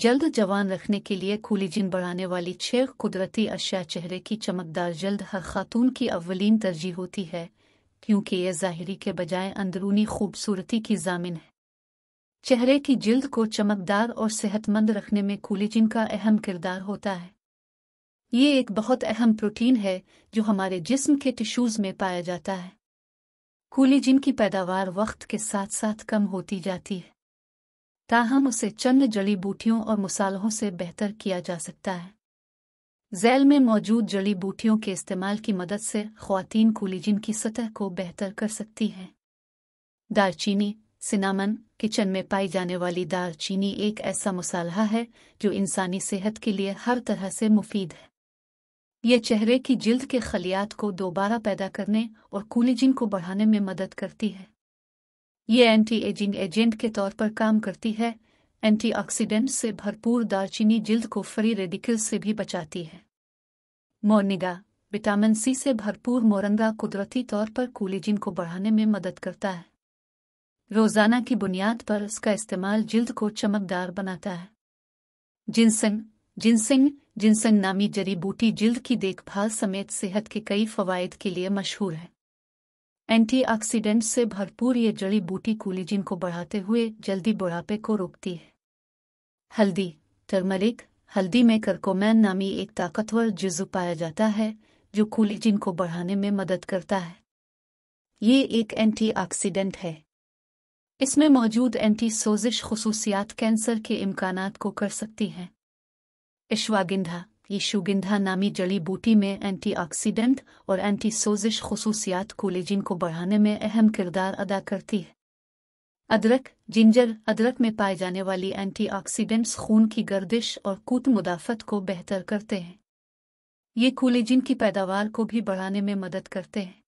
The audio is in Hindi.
जल्द जवान रखने के लिए कोलिजिन बढ़ाने वाली छह कुदरती अशिया चेहरे की चमकदार जल्द हर खातून की अवलिन तरजीह होती है क्योंकि यह ज़ाहरी के बजाय अंदरूनी खूबसूरती की जामिन है चेहरे की जल्द को चमकदार और सेहतमंद रखने में कोलिजिन का अहम किरदार होता है ये एक बहुत अहम प्रोटीन है जो हमारे जिस्म के टिश्यूज़ में पाया जाता है कोलिजिन की पैदावार वक्त के साथ साथ कम होती जाती है ताहम उसे चंद जड़ी बूटियों और मसालों से बेहतर किया जा सकता है जैल में मौजूद जड़ी बूटियों के इस्तेमाल की मदद से खुवान कोलिजिन की सतह को बेहतर कर सकती हैं दालचीनी सिनामन किचन में पाई जाने वाली दालचीनी एक ऐसा मसाला है जो इंसानी सेहत के लिए हर तरह से मुफीद है यह चेहरे की जिल्द के खलियात को दोबारा पैदा करने और कोलिजिन को बढ़ाने में मदद करती है ये एंटी एजिंग एजेंट के तौर पर काम करती है एंटीऑक्सीडेंट से भरपूर दालचीनी जिल्द को फ्री रेडिकल से भी बचाती है मोर्निगा विटामिन सी से भरपूर मोरंगा कुदरती तौर पर कोलेजिन को बढ़ाने में मदद करता है रोजाना की बुनियाद पर इसका इस्तेमाल जिल्द को चमकदार बनाता है जिनसंग जिनसिंग जिनसंग नामी जड़ी बूटी जिल्द की देखभाल समेत सेहत के कई फवायद के लिए मशहूर है एंटीऑक्सीडेंट से भरपूर ये जड़ी बूटी कोलेजिन को बढ़ाते हुए जल्दी बुढ़ापे को रोकती है हल्दी टर्मरिक हल्दी में कर्कोमैन नामी एक ताकतवर जिजु पाया जाता है जो कोलेजिन को बढ़ाने में मदद करता है ये एक एंटीऑक्सीडेंट है इसमें मौजूद एंटी सोजिश खसूसियात कैंसर के इम्कान को कर सकती हैं इश्वागिंधा ये शुगिंधा नामी जड़ी बूटी में एंटीऑक्सीडेंट और एंटी सोजिश खसूसियात कोलेजिन को बढ़ाने में अहम किरदार अदा करती है अदरक जिंजर अदरक में पाए जाने वाली एंटीऑक्सीडेंट्स खून की गर्दिश और कूट मुदाफत को बेहतर करते हैं ये कोलेजिन की पैदावार को भी बढ़ाने में मदद करते हैं